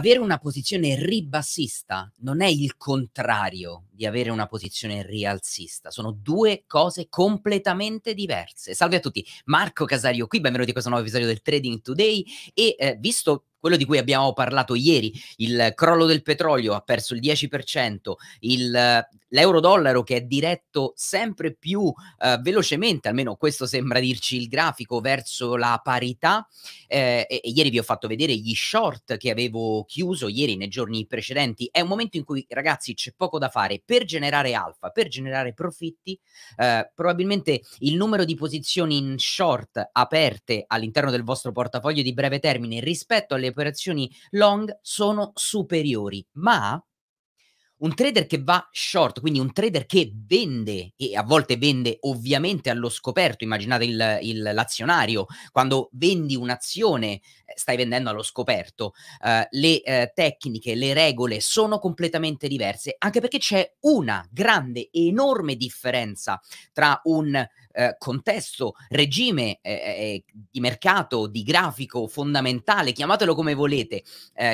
avere una posizione ribassista non è il contrario di avere una posizione rialzista, sono due cose completamente diverse. Salve a tutti, Marco Casario qui, benvenuti a questo nuovo episodio del Trading Today e eh, visto quello di cui abbiamo parlato ieri, il crollo del petrolio ha perso il 10%, il l'euro-dollaro che è diretto sempre più eh, velocemente, almeno questo sembra dirci il grafico, verso la parità. Eh, e, e ieri vi ho fatto vedere gli short che avevo chiuso ieri nei giorni precedenti. È un momento in cui, ragazzi, c'è poco da fare per generare alfa, per generare profitti. Eh, probabilmente il numero di posizioni in short aperte all'interno del vostro portafoglio di breve termine rispetto alle operazioni long sono superiori, ma un trader che va short, quindi un trader che vende e a volte vende ovviamente allo scoperto, immaginate il, il, l'azionario, quando vendi un'azione eh, stai vendendo allo scoperto, uh, le uh, tecniche, le regole sono completamente diverse, anche perché c'è una grande, enorme differenza tra un eh, contesto, regime eh, eh, eh, di mercato, di grafico fondamentale, chiamatelo come volete,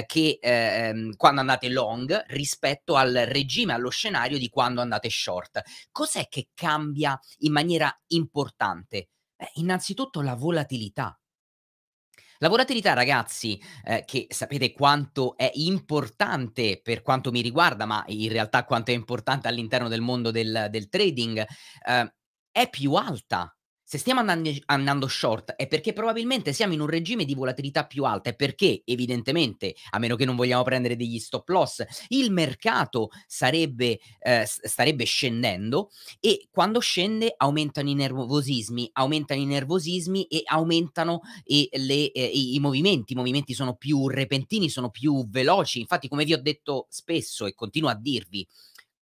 che ehm, quando andate long rispetto al regime, allo scenario di quando andate short. Cos'è che cambia in maniera importante? Beh, innanzitutto la volatilità. La volatilità, ragazzi, eh, che sapete quanto è importante per quanto mi riguarda, ma in realtà quanto è importante all'interno del mondo del, del trading, eh, è più alta. Se stiamo andando, andando, short è perché probabilmente siamo in un regime di volatilità più alta, è perché evidentemente, a meno che non vogliamo prendere degli stop loss, il mercato sarebbe, eh, starebbe scendendo e quando scende aumentano i nervosismi, aumentano i nervosismi e aumentano e eh, le, eh, i movimenti, i movimenti sono più repentini, sono più veloci, infatti come vi ho detto spesso e continuo a dirvi,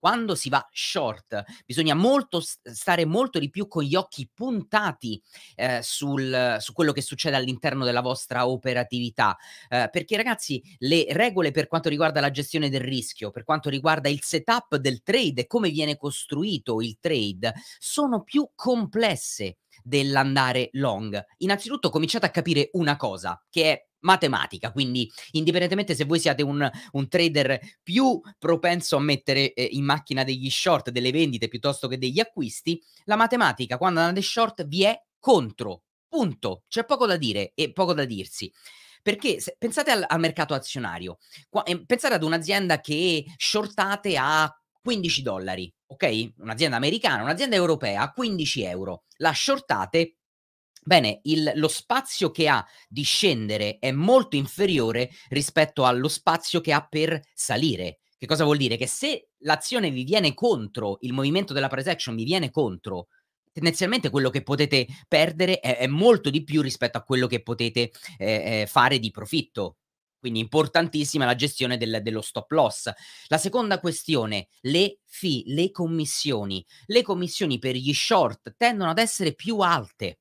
quando si va short bisogna molto stare molto di più con gli occhi puntati eh, sul, su quello che succede all'interno della vostra operatività, eh, perché ragazzi le regole per quanto riguarda la gestione del rischio, per quanto riguarda il setup del trade e come viene costruito il trade, sono più complesse dell'andare long. Innanzitutto cominciate a capire una cosa, che è matematica. Quindi, indipendentemente se voi siate un, un trader più propenso a mettere eh, in macchina degli short, delle vendite piuttosto che degli acquisti, la matematica quando andate short vi è contro. Punto. C'è poco da dire e poco da dirsi perché se, pensate al, al mercato azionario, qua, eh, pensate ad un'azienda che shortate a 15 dollari, ok? Un'azienda americana, un'azienda europea a 15 euro, la shortate Bene, il, lo spazio che ha di scendere è molto inferiore rispetto allo spazio che ha per salire. Che cosa vuol dire? Che se l'azione vi viene contro, il movimento della press action vi viene contro, tendenzialmente quello che potete perdere è, è molto di più rispetto a quello che potete eh, eh, fare di profitto. Quindi importantissima la gestione del, dello stop loss. La seconda questione, le fee, le commissioni. Le commissioni per gli short tendono ad essere più alte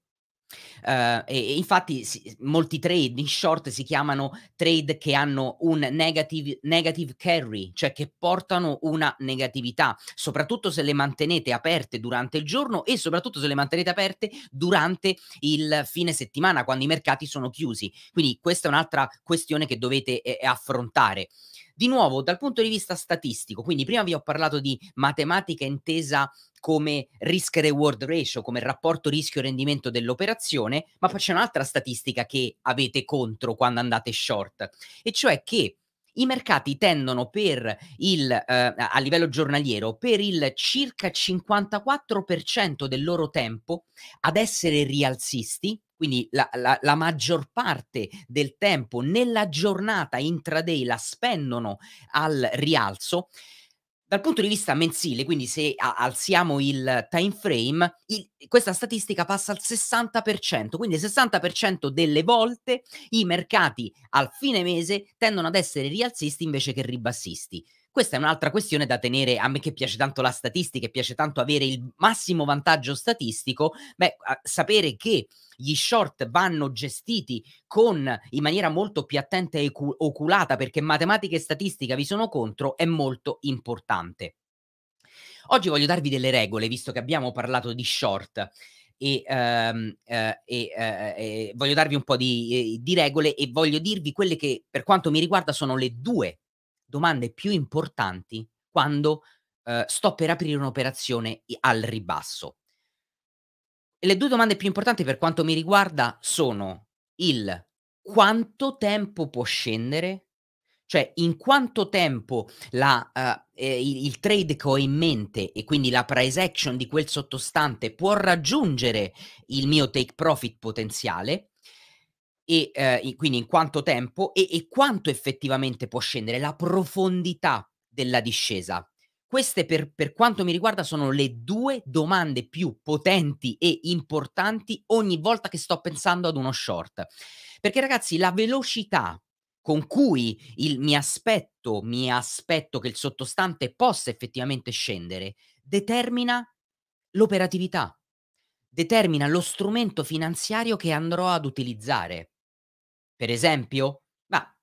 Uh, e, e, infatti si, molti trade in short si chiamano trade che hanno un negative, negative, carry, cioè che portano una negatività, soprattutto se le mantenete aperte durante il giorno e soprattutto se le mantenete aperte durante il fine settimana, quando i mercati sono chiusi. Quindi questa è un'altra questione che dovete eh, affrontare. Di nuovo, dal punto di vista statistico, quindi prima vi ho parlato di matematica intesa come risk-reward ratio, come rapporto rischio-rendimento dell'operazione, ma poi c'è un'altra statistica che avete contro quando andate short, e cioè che i mercati tendono per il, eh, a livello giornaliero per il circa 54% del loro tempo ad essere rialzisti quindi la, la, la maggior parte del tempo nella giornata intraday la spendono al rialzo, dal punto di vista mensile, quindi se alziamo il time frame, il, questa statistica passa al 60%, quindi il 60% delle volte i mercati al fine mese tendono ad essere rialzisti invece che ribassisti. Questa è un'altra questione da tenere, a me che piace tanto la statistica e piace tanto avere il massimo vantaggio statistico, beh, sapere che gli short vanno gestiti con, in maniera molto più attenta e oculata perché matematica e statistica vi sono contro è molto importante. Oggi voglio darvi delle regole, visto che abbiamo parlato di short. E, ehm, eh, eh, eh, voglio darvi un po' di, eh, di regole e voglio dirvi quelle che per quanto mi riguarda sono le due domande più importanti quando eh, sto per aprire un'operazione al ribasso. E le due domande più importanti per quanto mi riguarda sono il quanto tempo può scendere, cioè in quanto tempo la, uh, eh, eh il trade che ho in mente e quindi la price action di quel sottostante può raggiungere il mio take profit potenziale e eh, quindi in quanto tempo e, e quanto effettivamente può scendere, la profondità della discesa. Queste, per, per, quanto mi riguarda, sono le due domande più potenti e importanti ogni volta che sto pensando ad uno short. Perché, ragazzi, la velocità con cui il, mi, aspetto, mi aspetto che il sottostante possa effettivamente scendere determina l'operatività, determina lo strumento finanziario che andrò ad utilizzare. Per esempio, ma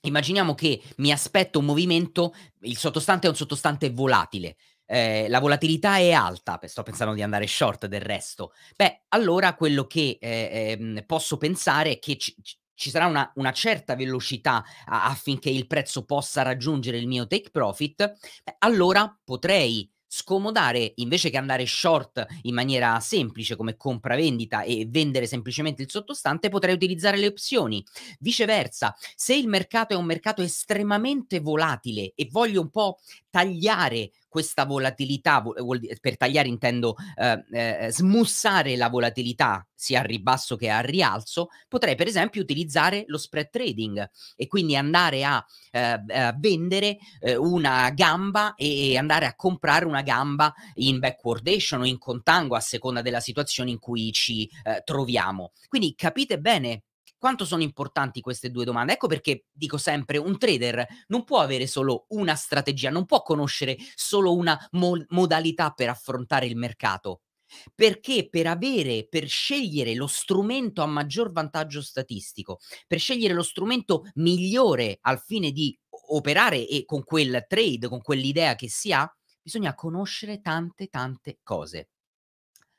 immaginiamo che mi aspetto un movimento, il sottostante è un sottostante volatile, eh, la volatilità è alta, sto pensando di andare short del resto, beh, allora quello che eh, eh, posso pensare è che ci, ci sarà una, una, certa velocità affinché il prezzo possa raggiungere il mio take profit, beh, allora potrei scomodare invece che andare short in maniera semplice come compravendita e vendere semplicemente il sottostante, potrei utilizzare le opzioni. Viceversa, se il mercato è un mercato estremamente volatile e voglio un po' tagliare questa volatilità, per tagliare intendo eh, eh, smussare la volatilità sia al ribasso che al rialzo, potrei per esempio utilizzare lo spread trading e quindi andare a, eh, a vendere eh, una gamba e andare a comprare una gamba in backwardation o in contango a seconda della situazione in cui ci eh, troviamo. Quindi capite bene quanto sono importanti queste due domande? Ecco perché dico sempre, un trader non può avere solo una strategia, non può conoscere solo una mo- modalità per affrontare il mercato, perché per avere, per scegliere lo strumento a maggior vantaggio statistico, per scegliere lo strumento migliore al fine di operare e con quel trade, con quell'idea che si ha, bisogna conoscere tante, tante cose.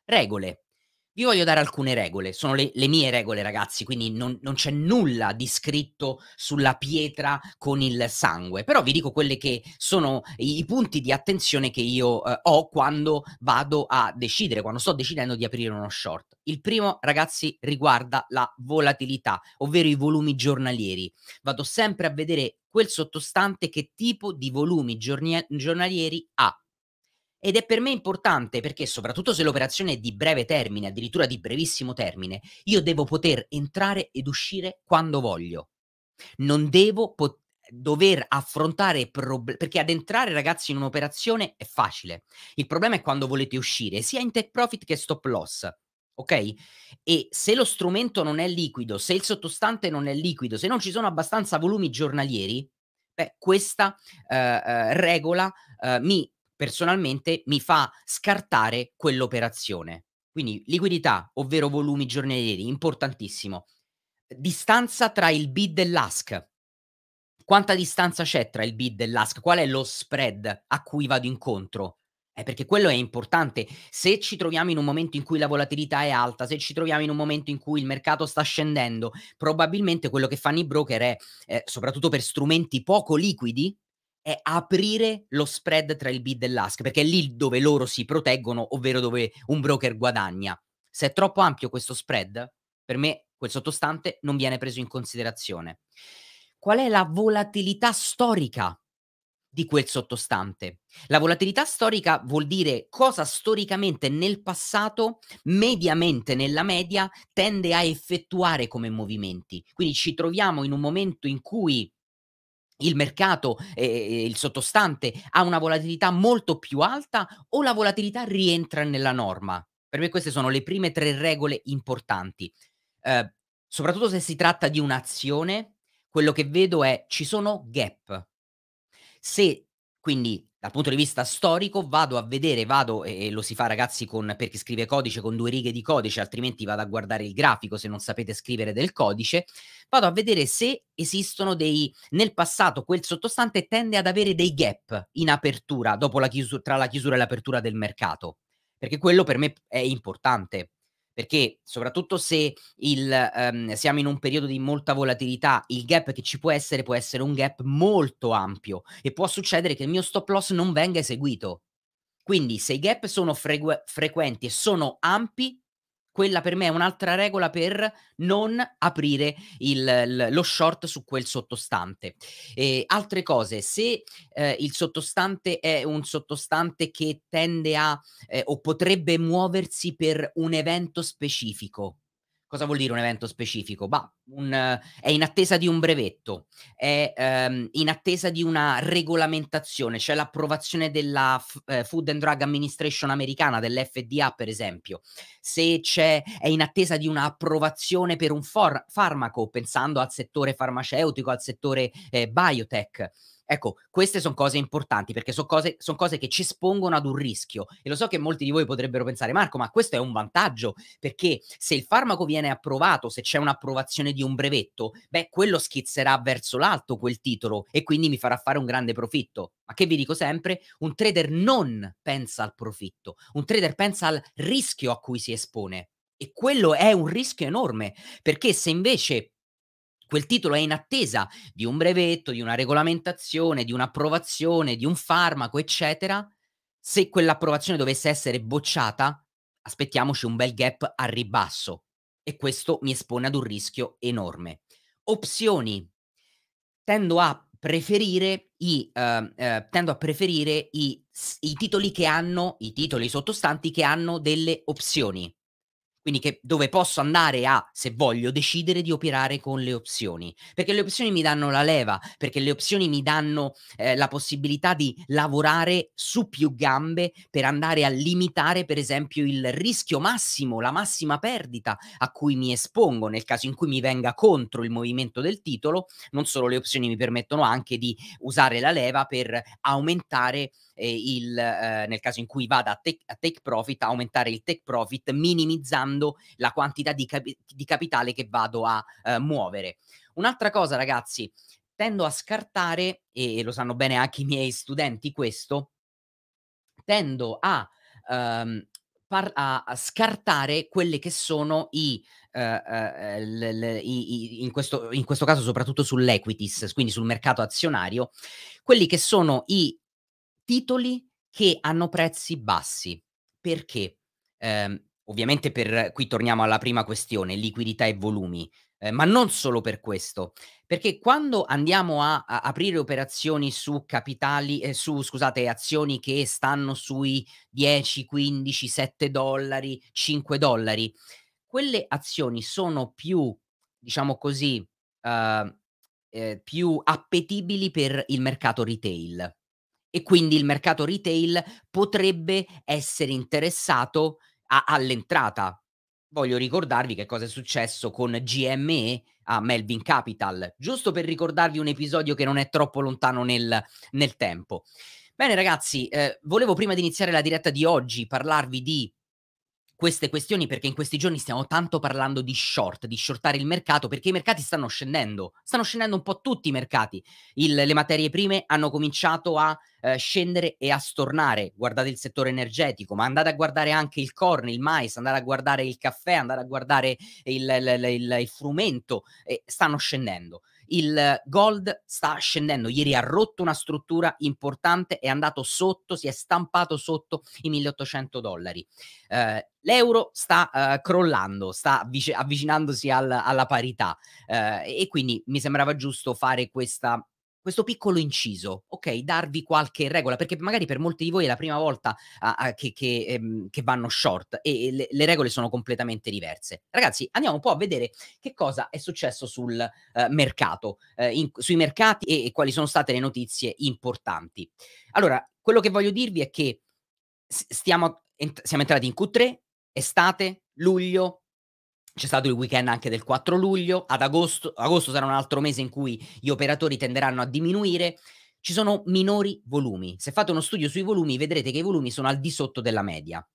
Regole. Vi voglio dare alcune regole, sono le, le mie regole ragazzi, quindi non, non, c'è nulla di scritto sulla pietra con il sangue, però vi dico quelli che sono i, i punti di attenzione che io eh, ho quando vado a decidere, quando sto decidendo di aprire uno short. Il primo ragazzi riguarda la volatilità, ovvero i volumi giornalieri. Vado sempre a vedere quel sottostante che tipo di volumi giornalieri ha ed è per me importante perché, soprattutto se l'operazione è di breve termine, addirittura di brevissimo termine, io devo poter entrare ed uscire quando voglio. Non devo poter dover affrontare problemi, perché ad entrare ragazzi in un'operazione è facile. Il problema è quando volete uscire, sia in take profit che stop loss. Ok? E se lo strumento non è liquido, se il sottostante non è liquido, se non ci sono abbastanza volumi giornalieri, beh, questa eh, eh regola eh, mi personalmente mi fa scartare quell'operazione. Quindi liquidità, ovvero volumi giornalieri, importantissimo. Distanza tra il bid e l'ask. Quanta distanza c'è tra il bid e l'ask? Qual è lo spread a cui vado incontro? Eh, perché quello è importante. Se ci troviamo in un momento in cui la volatilità è alta, se ci troviamo in un momento in cui il mercato sta scendendo, probabilmente quello che fanno i broker è, eh, soprattutto per strumenti poco liquidi, è aprire lo spread tra il bid e l'ask, perché è lì dove loro si proteggono, ovvero dove un broker guadagna. Se è troppo ampio questo spread, per me quel sottostante non viene preso in considerazione. Qual è la volatilità storica di quel sottostante? La volatilità storica vuol dire cosa storicamente nel passato, mediamente nella media, tende a effettuare come movimenti. Quindi ci troviamo in un momento in cui il mercato, eh, il sottostante, ha una volatilità molto più alta o la volatilità rientra nella norma? Per me queste sono le prime tre regole importanti. Eh, soprattutto se si tratta di un'azione, quello che vedo è ci sono gap. Se quindi dal punto di vista storico vado a vedere, vado e lo si fa ragazzi con, per chi scrive codice con due righe di codice, altrimenti vado a guardare il grafico se non sapete scrivere del codice, vado a vedere se esistono dei, nel passato quel sottostante tende ad avere dei gap in apertura dopo la chiusura, tra la chiusura e l'apertura del mercato, perché quello per me è importante perché soprattutto se il, um, siamo in un periodo di molta volatilità, il gap che ci può essere può essere un gap molto ampio e può succedere che il mio stop loss non venga eseguito. Quindi se i gap sono frequ frequenti e sono ampi, quella per me è un'altra regola per non aprire il, lo short su quel sottostante. E altre cose, se eh, il sottostante è un sottostante che tende a eh, o potrebbe muoversi per un evento specifico, Cosa vuol dire un evento specifico? Bah, un, è in attesa di un brevetto, è ehm, in attesa di una regolamentazione, cioè l'approvazione della eh, Food and Drug Administration americana, dell'FDA per esempio. Se c'è, è in attesa di un'approvazione per un farmaco, pensando al settore farmaceutico, al settore eh, biotech Ecco, queste sono cose importanti perché sono cose, son cose che ci espongono ad un rischio. E lo so che molti di voi potrebbero pensare, Marco, ma questo è un vantaggio perché se il farmaco viene approvato, se c'è un'approvazione di un brevetto, beh, quello schizzerà verso l'alto quel titolo e quindi mi farà fare un grande profitto. Ma che vi dico sempre, un trader non pensa al profitto, un trader pensa al rischio a cui si espone. E quello è un rischio enorme, perché se invece Quel titolo è in attesa di un brevetto, di una regolamentazione, di un'approvazione, di un farmaco, eccetera. Se quell'approvazione dovesse essere bocciata, aspettiamoci un bel gap a ribasso e questo mi espone ad un rischio enorme. Opzioni. Tendo a preferire i, uh, uh, tendo a preferire i, i titoli che hanno, i titoli sottostanti che hanno delle opzioni quindi che, dove posso andare a, se voglio, decidere di operare con le opzioni, perché le opzioni mi danno la leva, perché le opzioni mi danno eh, la possibilità di lavorare su più gambe per andare a limitare, per esempio, il rischio massimo, la massima perdita a cui mi espongo nel caso in cui mi venga contro il movimento del titolo, non solo le opzioni mi permettono anche di usare la leva per aumentare eh, il, eh, nel caso in cui vada a take, a take profit, aumentare il take profit minimizzando calcolando la quantità di, capi- di capitale che vado a eh, muovere. Un'altra cosa, ragazzi, tendo a scartare, e lo sanno bene anche i miei studenti questo, tendo a, ehm, par- a, scartare quelle che sono i, eh, eh, l- l- i, i in, questo, in questo caso soprattutto sull'equities, quindi sul mercato azionario, quelli che sono i titoli che hanno prezzi bassi. Perché? Eh, Ovviamente per qui torniamo alla prima questione, liquidità e volumi, eh, ma non solo per questo, perché quando andiamo a, a aprire operazioni su capitali, eh, su scusate, azioni che stanno sui 10, 15, 7 dollari, 5 dollari, quelle azioni sono più, diciamo così, eh, eh, più appetibili per il mercato retail. E quindi il mercato retail potrebbe essere interessato a, all'entrata. Voglio ricordarvi che cosa è successo con GME a Melvin Capital, giusto per ricordarvi un episodio che non è troppo lontano nel, nel tempo. Bene ragazzi, eh, volevo prima di iniziare la diretta di oggi parlarvi di queste questioni perché in questi giorni stiamo tanto parlando di short, di shortare il mercato perché i mercati stanno scendendo, stanno scendendo un po' tutti i mercati, il, le materie prime hanno cominciato a eh, scendere e a stornare, guardate il settore energetico, ma andate a guardare anche il corn, il mais, andate a guardare il caffè, andate a guardare il, il, il frumento, e stanno scendendo il gold sta scendendo. Ieri ha rotto una struttura importante, è andato sotto, si è stampato sotto i 1800 dollari. Eh, l'euro sta eh, crollando, sta avvic- avvicinandosi al, alla parità eh, e quindi mi sembrava giusto fare questa questo piccolo inciso, ok? Darvi qualche regola, perché magari per molti di voi è la prima volta a, a, che, che, ehm, che, vanno short e, le, le, regole sono completamente diverse. Ragazzi, andiamo un po' a vedere che cosa è successo sul eh, mercato, eh, in, sui mercati e, e quali sono state le notizie importanti. Allora, quello che voglio dirvi è che stiamo, ent siamo entrati in Q3, estate, luglio, c'è stato il weekend anche del 4 luglio, ad agosto, agosto sarà un altro mese in cui gli operatori tenderanno a diminuire, ci sono minori volumi. Se fate uno studio sui volumi vedrete che i volumi sono al di sotto della media.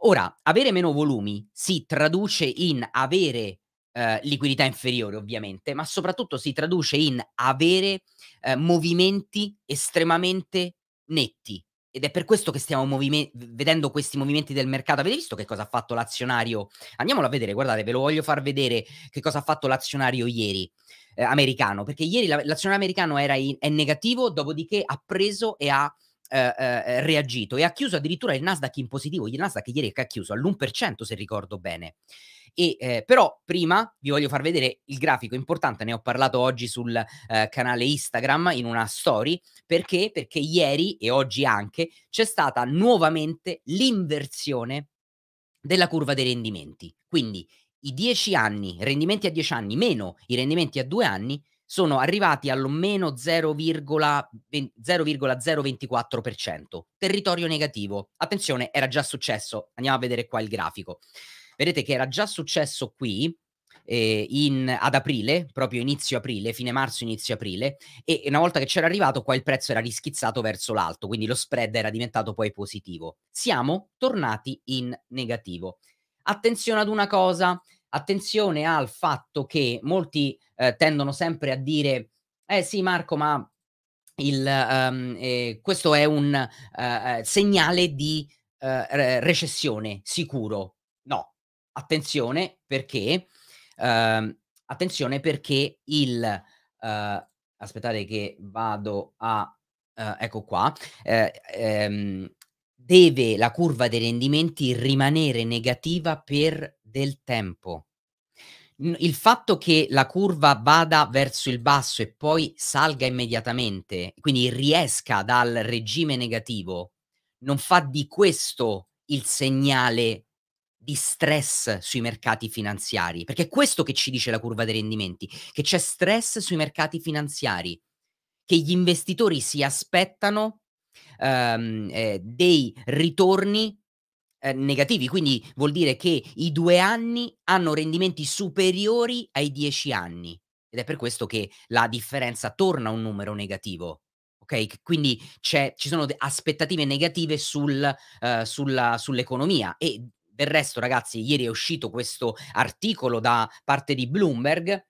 Ora, avere meno volumi si traduce in avere eh, liquidità inferiore ovviamente, ma soprattutto si traduce in avere eh, movimenti estremamente netti, ed è per questo che stiamo movime- vedendo questi movimenti del mercato. Avete visto che cosa ha fatto l'azionario? Andiamolo a vedere, guardate, ve lo voglio far vedere che cosa ha fatto l'azionario ieri. Eh, americano, perché ieri la, l'azionario americano era in, è negativo, dopodiché ha preso e ha eh, eh, eh, reagito e ha chiuso addirittura il Nasdaq in positivo, il Nasdaq ieri che ha chiuso all'1% se ricordo bene. E, eh, però prima vi voglio far vedere il grafico importante, ne ho parlato oggi sul eh, canale Instagram in una story, perché? Perché ieri e oggi anche c'è stata nuovamente l'inversione della curva dei rendimenti. Quindi i 10 anni, rendimenti a 10 anni meno i rendimenti a 2 anni sono arrivati allo meno 0,024%, territorio negativo. Attenzione, era già successo, andiamo a vedere qua il grafico. Vedete che era già successo qui eh, in, ad aprile, proprio inizio aprile, fine marzo, inizio aprile, e una volta che c'era arrivato qua il prezzo era rischizzato verso l'alto, quindi lo spread era diventato poi positivo. Siamo tornati in negativo. Attenzione ad una cosa, attenzione al fatto che molti eh, tendono sempre a dire, eh sì Marco, ma il, um, eh, questo è un uh, segnale di uh, recessione sicuro. No, attenzione perché, uh, attenzione perché il... aspettate che vado a... ecco qua. Um, deve la curva dei rendimenti rimanere negativa per del tempo il fatto che la curva vada verso il basso e poi salga immediatamente, quindi riesca dal regime negativo, non fa di questo il segnale di stress sui mercati finanziari, perché è questo che ci dice la curva dei rendimenti, che c'è stress sui mercati finanziari, che gli investitori si aspettano ehm, eh, dei ritorni eh, negativi, quindi vuol dire che i due anni hanno rendimenti superiori ai dieci anni ed è per questo che la differenza torna a un numero negativo. Ok, quindi ci sono aspettative negative sul, uh, sulla, sull'economia e del resto ragazzi ieri è uscito questo articolo da parte di Bloomberg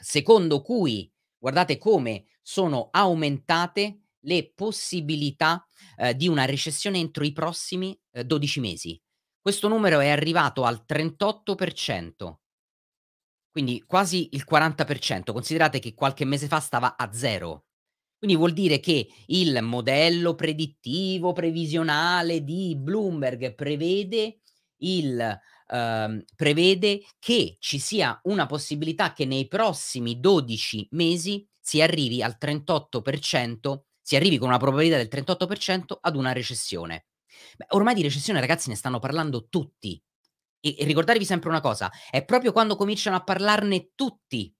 secondo cui guardate come sono aumentate le possibilità eh, di una recessione entro i prossimi eh, 12 mesi. Questo numero è arrivato al 38%, quindi quasi il 40%. Considerate che qualche mese fa stava a zero. Quindi vuol dire che il modello predittivo, previsionale di Bloomberg prevede, il, ehm, prevede che ci sia una possibilità che nei prossimi 12 mesi si arrivi al 38% si arrivi con una probabilità del 38% ad una recessione. Beh, ormai di recessione, ragazzi, ne stanno parlando tutti. E, e ricordatevi sempre una cosa, è proprio quando cominciano a parlarne tutti,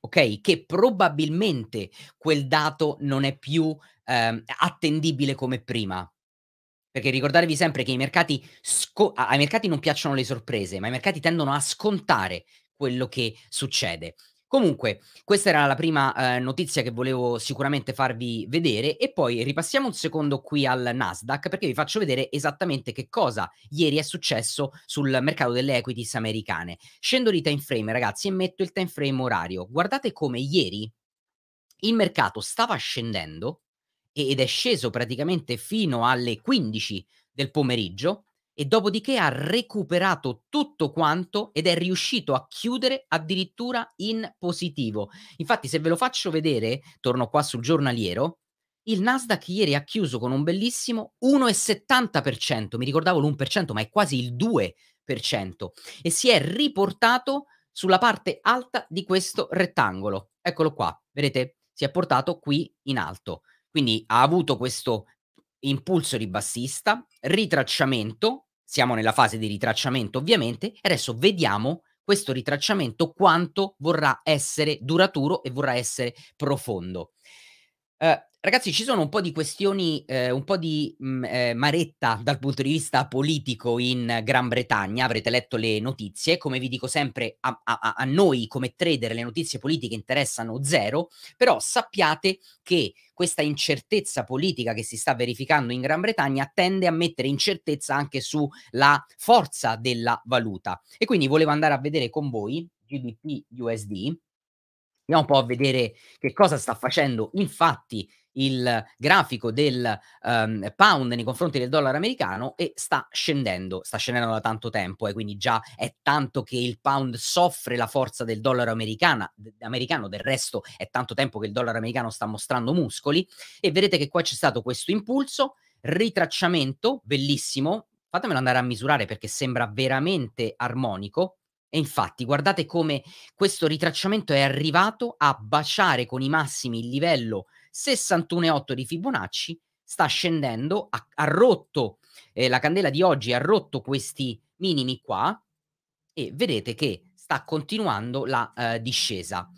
ok, che probabilmente quel dato non è più eh, attendibile come prima. Perché ricordatevi sempre che mercati ai mercati non piacciono le sorprese, ma i mercati tendono a scontare quello che succede. Comunque, questa era la prima eh, notizia che volevo sicuramente farvi vedere e poi ripassiamo un secondo qui al Nasdaq perché vi faccio vedere esattamente che cosa ieri è successo sul mercato delle equities americane. Scendo di time frame, ragazzi, e metto il time frame orario. Guardate come ieri il mercato stava scendendo ed è sceso praticamente fino alle 15 del pomeriggio e dopodiché ha recuperato tutto quanto ed è riuscito a chiudere addirittura in positivo. Infatti se ve lo faccio vedere, torno qua sul giornaliero, il Nasdaq ieri ha chiuso con un bellissimo 1,70%, mi ricordavo l'1%, ma è quasi il 2% e si è riportato sulla parte alta di questo rettangolo. Eccolo qua, vedete? Si è portato qui in alto. Quindi ha avuto questo impulso ribassista, ritracciamento siamo nella fase di ritracciamento ovviamente, e adesso vediamo questo ritracciamento quanto vorrà essere duraturo e vorrà essere profondo. Ehm, ragazzi, ci sono un po' di questioni, eh, un po' di mh, mm, eh, maretta dal punto di vista politico in Gran Bretagna. Avrete letto le notizie. Come vi dico sempre, a, a, a noi come trader le notizie politiche interessano zero, però sappiate che questa incertezza politica che si sta verificando in Gran Bretagna tende a mettere incertezza anche sulla forza della valuta. E quindi volevo andare a vedere con voi GDP USD Andiamo un po' a vedere che cosa sta facendo infatti il grafico del um, pound nei confronti del dollaro americano e sta scendendo, sta scendendo da tanto tempo e eh, quindi già è tanto che il pound soffre la forza del dollaro americana, americano, del resto è tanto tempo che il dollaro americano sta mostrando muscoli e vedete che qua c'è stato questo impulso, ritracciamento, bellissimo, fatemelo andare a misurare perché sembra veramente armonico, e infatti guardate come questo ritracciamento è arrivato a baciare con i massimi il livello 61,8 di Fibonacci, sta scendendo, ha, ha rotto eh, la candela di oggi, ha rotto questi minimi qua e vedete che sta continuando la eh, discesa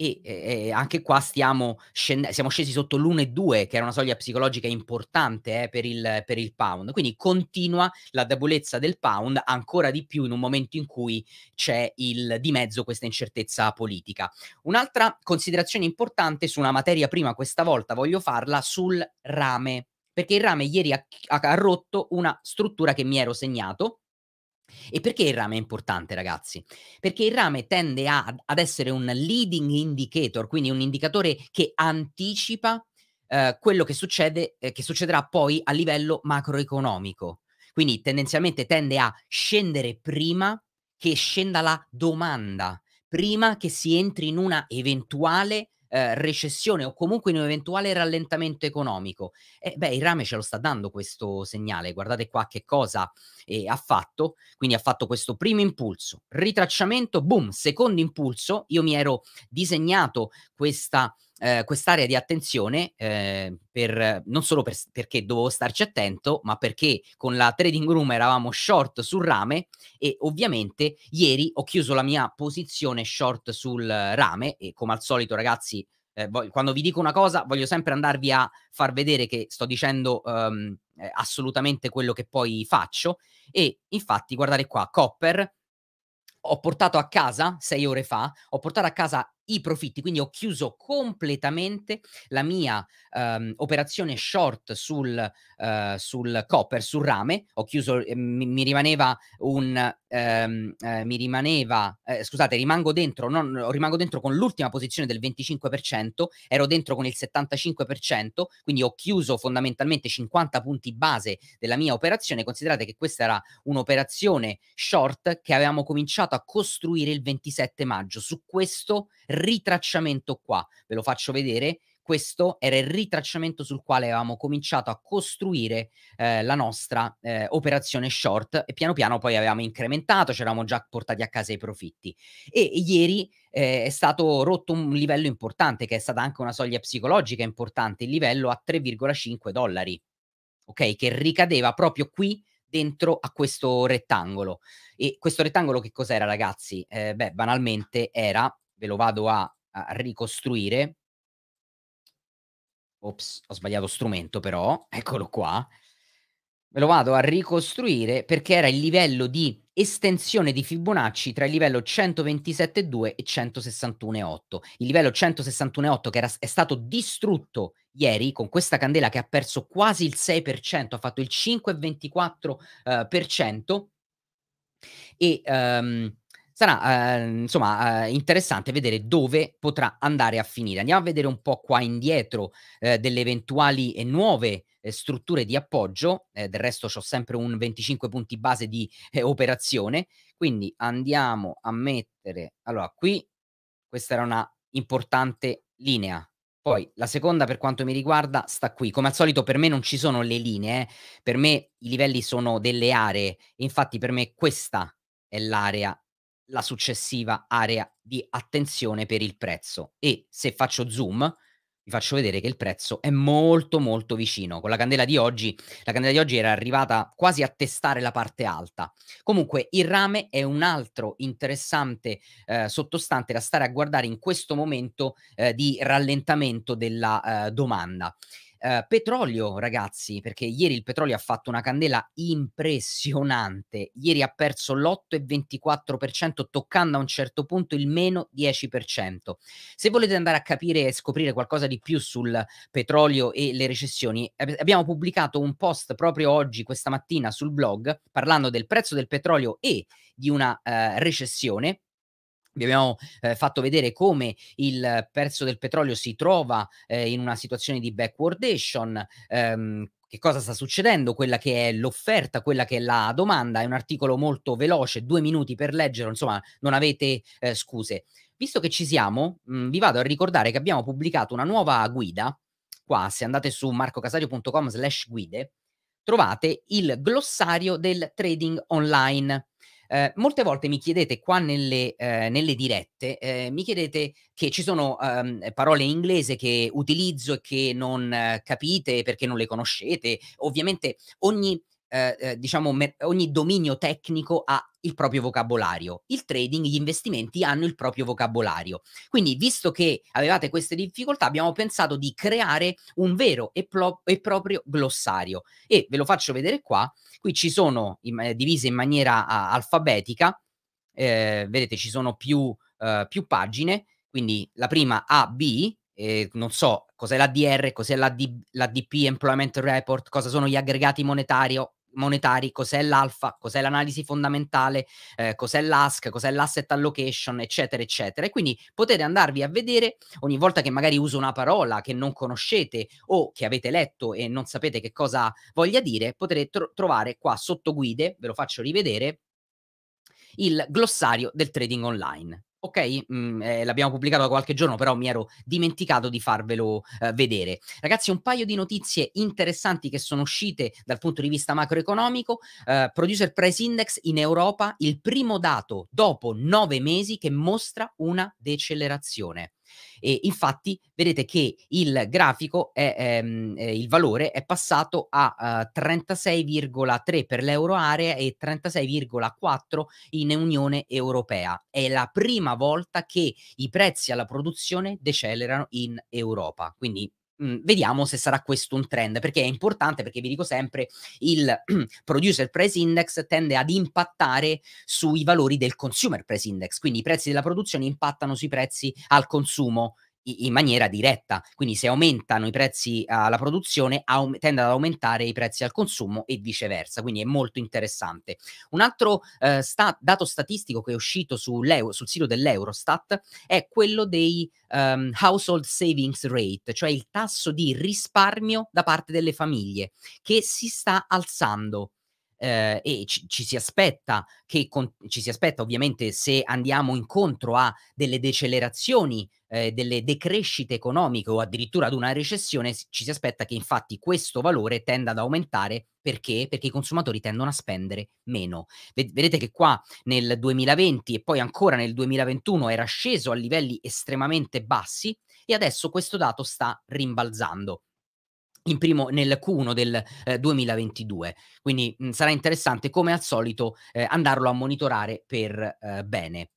e eh, anche qua stiamo scende- siamo scesi sotto l'1,2 che era una soglia psicologica importante eh, per, il, per, il, pound, quindi continua la debolezza del pound ancora di più in un momento in cui c'è il, di mezzo questa incertezza politica. Un'altra considerazione importante su una materia prima questa volta voglio farla sul rame, perché il rame ieri ha, ha rotto una struttura che mi ero segnato e perché il rame è importante, ragazzi? Perché il rame tende a, ad essere un leading indicator, quindi un indicatore che anticipa eh, quello che, succede, eh, che succederà poi a livello macroeconomico. Quindi tendenzialmente tende a scendere prima che scenda la domanda, prima che si entri in una eventuale eh, recessione o comunque in un eventuale rallentamento economico. E beh, il rame ce lo sta dando questo segnale, guardate qua che cosa eh, ha fatto, quindi ha fatto questo primo impulso, ritracciamento, boom, secondo impulso, io mi ero disegnato questa eh, quest'area di attenzione eh, per, non solo per, perché dovevo starci attento, ma perché con la trading room eravamo short sul rame e ovviamente ieri ho chiuso la mia posizione short sul rame e come al solito ragazzi eh, voglio, quando vi dico una cosa voglio sempre andarvi a far vedere che sto dicendo ehm, eh, assolutamente quello che poi faccio e infatti guardate qua Copper ho portato a casa sei ore fa, ho portato a casa i profitti, quindi ho chiuso completamente la mia ehm, operazione short sul, eh, sul copper, sul rame, ho chiuso, eh, mi, mi, rimaneva un, ehm, eh, mi rimaneva, eh, scusate, rimango dentro, non, rimango dentro con l'ultima posizione del 25%, ero dentro con il 75%, quindi ho chiuso fondamentalmente 50 punti base della mia operazione, considerate che questa era un'operazione short che avevamo cominciato a costruire il 27 maggio, su questo ritracciamento qua, ve lo faccio vedere, questo era il ritracciamento sul quale avevamo cominciato a costruire eh, la nostra eh, operazione short e piano piano poi avevamo incrementato, ci eravamo già portati a casa i profitti. E ieri eh, è stato rotto un livello importante, che è stata anche una soglia psicologica importante, il livello a 3,5 dollari, ok? Che ricadeva proprio qui dentro a questo rettangolo. E questo rettangolo che cos'era, ragazzi? Eh, beh, banalmente era ve lo vado a, a ricostruire. Ops, ho sbagliato strumento però, eccolo qua. Ve lo vado a ricostruire perché era il livello di estensione di Fibonacci tra il livello 127.2 e 161.8. Il livello 161.8 che era, è stato distrutto ieri con questa candela che ha perso quasi il 6%, ha fatto il 5,24%. Uh, e um, sarà eh, insomma eh, interessante vedere dove potrà andare a finire. Andiamo a vedere un po' qua indietro eh, delle eventuali e nuove eh, strutture di appoggio, eh, del resto ho sempre un 25 punti base di eh, operazione, quindi andiamo a mettere, allora qui questa era una importante linea, poi la seconda per quanto mi riguarda sta qui. Come al solito per me non ci sono le linee, per me i livelli sono delle aree infatti per me questa è l'area la successiva area di attenzione per il prezzo e se faccio zoom vi faccio vedere che il prezzo è molto molto vicino. Con la candela di oggi, la candela di oggi era arrivata quasi a testare la parte alta. Comunque il rame è un altro interessante eh, sottostante da stare a guardare in questo momento eh, di rallentamento della eh, domanda. Ehm, petrolio, ragazzi, perché ieri il petrolio ha fatto una candela impressionante. Ieri ha perso l'8,24%, toccando a un certo punto il meno 10%. Se volete andare a capire e scoprire qualcosa di più sul petrolio e le recessioni, abbiamo pubblicato un post proprio oggi, questa mattina, sul blog, parlando del prezzo del petrolio e di una eh, recessione vi abbiamo eh, fatto vedere come il prezzo del petrolio si trova eh, in una situazione di backwardation, ehm, che cosa sta succedendo, quella che è l'offerta, quella che è la domanda. È un articolo molto veloce, due minuti per leggerlo, insomma, non avete eh, scuse. Visto che ci siamo, mh, mm, vi vado a ricordare che abbiamo pubblicato una nuova guida. Qua, se andate su marcocasario.com slash guide, trovate il glossario del trading online Ehm, molte volte mi chiedete qua nelle, eh, nelle dirette, eh, mi chiedete che ci sono ehm, parole in inglese che utilizzo e che non ehm, capite perché non le conoscete. Ovviamente ogni eh, eh, diciamo, mer- ogni dominio tecnico ha il proprio vocabolario. Il trading, gli investimenti hanno il proprio vocabolario. Quindi, visto che avevate queste difficoltà, abbiamo pensato di creare un vero e, plo- e proprio glossario. E ve lo faccio vedere qua. Qui ci sono in, divise in maniera a, alfabetica. Eh, vedete, ci sono più, eh, più pagine. Quindi la prima A, B, eh, non so cos'è l'ADR, cos'è l'AD, l'ADP Employment Report, cosa sono gli aggregati monetari, monetari, cos'è l'alfa, cos'è l'analisi fondamentale, eh, cos'è l'ask, cos'è l'asset allocation, eccetera, eccetera. E quindi potete andarvi a vedere ogni volta che magari uso una parola che non conoscete o che avete letto e non sapete che cosa voglia dire, potrete tro trovare qua sotto guide, ve lo faccio rivedere, il glossario del trading online. Ok, mh, mm, eh, l'abbiamo pubblicato da qualche giorno, però mi ero dimenticato di farvelo eh, vedere. Ragazzi, un paio di notizie interessanti che sono uscite dal punto di vista macroeconomico. Eh, Producer Price Index in Europa, il primo dato dopo nove mesi che mostra una decelerazione. E infatti vedete che il grafico, è, ehm, eh, il valore è passato a eh, 36,3 per l'euro area e 36,4 in Unione Europea. È la prima volta che i prezzi alla produzione decelerano in Europa. Quindi mh, mhmm, vediamo se sarà questo un trend, perché è importante, perché vi dico sempre, il producer price index tende ad impattare sui valori del consumer price index, quindi i prezzi della produzione impattano sui prezzi al consumo in maniera diretta. Quindi se aumentano i prezzi eh, alla produzione, tende ad aumentare i prezzi al consumo e viceversa. Quindi è molto interessante. Un altro eh, sta dato statistico che è uscito sul sito dell'Eurostat è quello dei um, household savings rate, cioè il tasso di risparmio da parte delle famiglie, che si sta alzando eh, e ci, ci, si aspetta che con, ci si aspetta ovviamente se andiamo incontro a delle decelerazioni eh, delle decrescite economiche o addirittura ad una recessione, ci si aspetta che infatti questo valore tenda ad aumentare perché? Perché i consumatori tendono a spendere meno. Vedete che qua nel 2020 e poi ancora nel 2021 era sceso a livelli estremamente bassi e adesso questo dato sta rimbalzando in primo nel Q1 del eh, 2022. Quindi mh, mhmm, sarà interessante come al solito eh, andarlo a monitorare per eh, bene.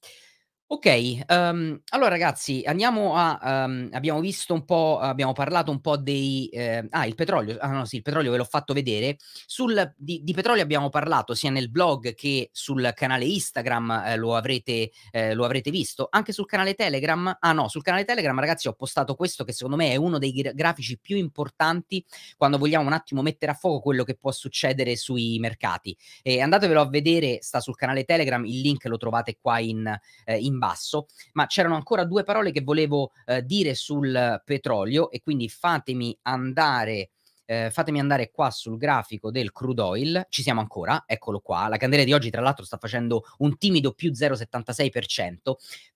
Ok, um, allora ragazzi, andiamo a... Um, abbiamo visto un po', abbiamo parlato un po' dei... Eh, ah, il petrolio, ah no sì, il petrolio ve l'ho fatto vedere. Sul, di, di, petrolio abbiamo parlato sia nel blog che sul canale Instagram, eh, lo, avrete, eh, lo, avrete, visto, anche sul canale Telegram. Ah no, sul canale Telegram ragazzi ho postato questo che secondo me è uno dei grafici più importanti quando vogliamo un attimo mettere a fuoco quello che può succedere sui mercati. andatevelo a vedere, sta sul canale Telegram, il link lo trovate qua in, eh, in basso, ma c'erano ancora due parole che volevo eh, dire sul petrolio e quindi fatemi andare eh, fatemi andare qua sul grafico del crude oil, ci siamo ancora, eccolo qua, la candela di oggi tra l'altro sta facendo un timido più 0,76%,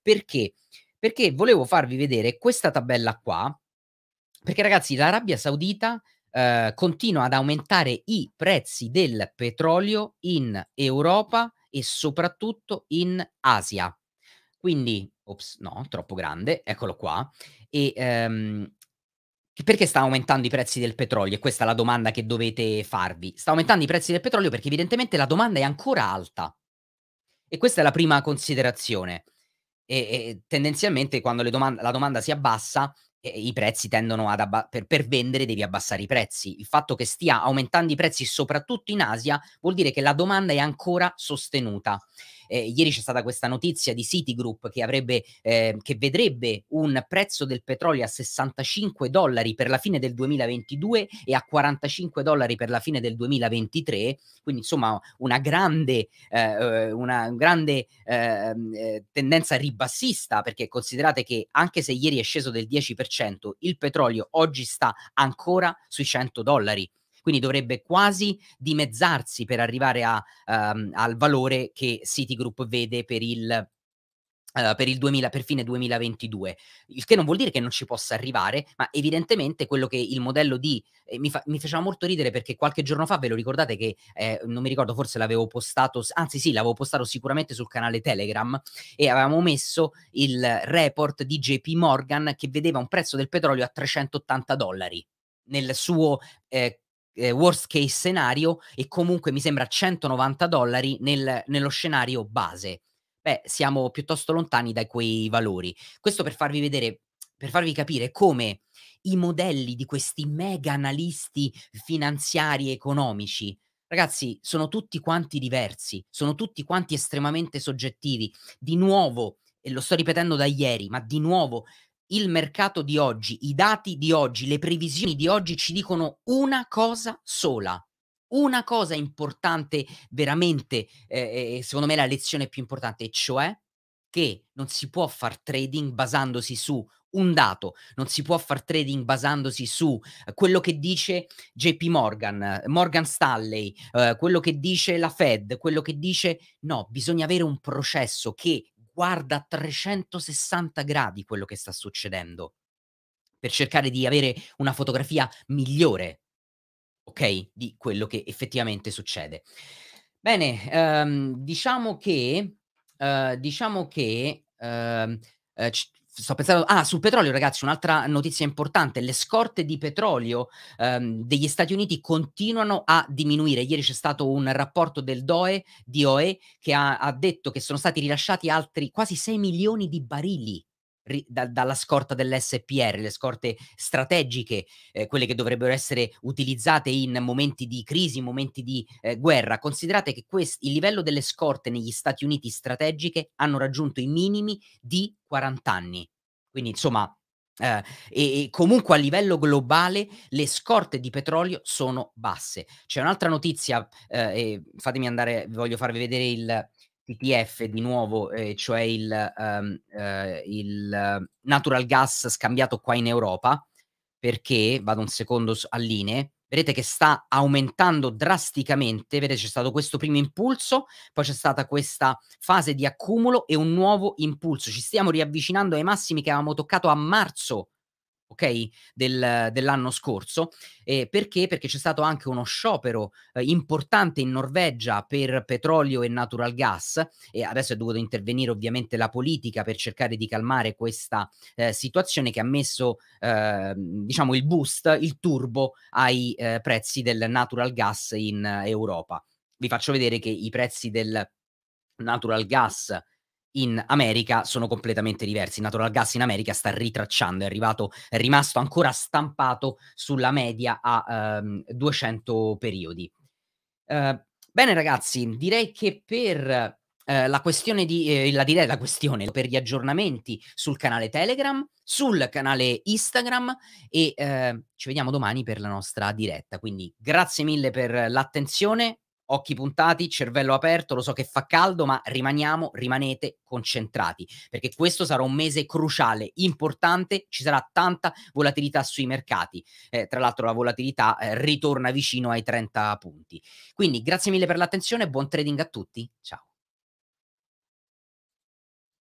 perché? Perché volevo farvi vedere questa tabella qua, perché ragazzi l'Arabia Saudita eh, continua ad aumentare i prezzi del petrolio in Europa e soprattutto in Asia. Quindi, ops, no, troppo grande, eccolo qua. E um, perché sta aumentando i prezzi del petrolio? E questa è la domanda che dovete farvi. Sta aumentando i prezzi del petrolio perché evidentemente la domanda è ancora alta. E questa è la prima considerazione. E, e tendenzialmente quando domanda, la domanda si abbassa, e, i prezzi tendono ad abbassare, per, per vendere devi abbassare i prezzi. Il fatto che stia aumentando i prezzi soprattutto in Asia vuol dire che la domanda è ancora sostenuta. Eh, ieri c'è stata questa notizia di Citigroup che, avrebbe, eh, che vedrebbe un prezzo del petrolio a 65 dollari per la fine del 2022 e a 45 dollari per la fine del 2023, quindi insomma una grande, eh, una grande ehm, eh, tendenza ribassista perché considerate che anche se ieri è sceso del 10%, il petrolio oggi sta ancora sui 100 dollari quindi dovrebbe quasi dimezzarsi per arrivare a, um, al valore che Citigroup vede per il Uh, per, il 2000, per fine 2022, il che non vuol dire che non ci possa arrivare, ma evidentemente quello che il modello di... Eh, mi, fa, mi, faceva molto ridere perché qualche giorno fa, ve lo ricordate che, eh, non mi ricordo, forse l'avevo postato, anzi sì, l'avevo postato sicuramente sul canale Telegram e avevamo messo il report di JP Morgan che vedeva un prezzo del petrolio a 380 dollari nel suo eh, eh, worst case scenario e comunque mi sembra 190 dollari nel, nello scenario base. Beh, siamo piuttosto lontani da quei valori. Questo per farvi vedere, per farvi capire come i modelli di questi mega analisti finanziari economici Ragazzi, sono tutti quanti diversi, sono tutti quanti estremamente soggettivi. Di nuovo, e lo sto ripetendo da ieri, ma di nuovo il mercato di oggi, i dati di oggi, le previsioni di oggi ci dicono una cosa sola. Una cosa importante, veramente, eh, eh, eh secondo me la lezione più importante, cioè che non si può fare trading basandosi su un dato, non si può fare trading basandosi su eh, quello che dice JP Morgan, Morgan Stanley, eh, quello che dice la Fed, quello che dice no, bisogna avere un processo che guarda a 360 gradi quello che sta succedendo per cercare di avere una fotografia migliore, ok, di quello che effettivamente succede. Bene, ehm, diciamo che, eh, diciamo che ehm, eh, c- sto pensando, ah, sul petrolio, ragazzi, un'altra notizia importante: le scorte di petrolio ehm, degli Stati Uniti continuano a diminuire. Ieri c'è stato un rapporto del DOE, DOE che ha, ha detto che sono stati rilasciati altri quasi 6 milioni di barili ri- da- dalla scorta dell'SPR, le scorte strategiche, eh, quelle che dovrebbero essere utilizzate in momenti di crisi, momenti di eh, guerra. Considerate che quest- il livello delle scorte negli Stati Uniti strategiche hanno raggiunto i minimi di 40 anni. Quindi, insomma, eh, e, e, comunque a livello globale le scorte di petrolio sono basse. C'è un'altra notizia, eh, fatemi andare, voglio farvi vedere il, TTF di nuovo, eh, cioè il, um, eh, il, natural gas scambiato qua in Europa, perché, vado un secondo a linee, vedete che sta aumentando drasticamente, vedete c'è stato questo primo impulso, poi c'è stata questa fase di accumulo e un nuovo impulso, ci stiamo riavvicinando ai massimi che avevamo toccato a marzo ok? del, dell'anno scorso. Eh, perché? Perché c'è stato anche uno sciopero eh, importante in Norvegia per petrolio e natural gas e adesso è dovuto intervenire ovviamente la politica per cercare di calmare questa eh, situazione che ha messo eh, diciamo il boost, il turbo ai eh, prezzi del natural gas in Europa. Vi faccio vedere che i prezzi del natural gas in America sono completamente diversi. Il natural gas in America sta ritracciando, è, arrivato, è rimasto ancora stampato sulla media a ehm, 200 periodi. Eh, bene ragazzi, direi che per eh, la questione di eh, la direi la questione per gli aggiornamenti sul canale Telegram, sul canale Instagram e eh, ci vediamo domani per la nostra diretta. Quindi grazie mille per l'attenzione occhi puntati, cervello aperto, lo so che fa caldo, ma rimaniamo, rimanete concentrati, perché questo sarà un mese cruciale, importante, ci sarà tanta volatilità sui mercati. Eh, tra l'altro la volatilità eh, ritorna vicino ai 30 punti. Quindi grazie mille per l'attenzione, buon trading a tutti, ciao.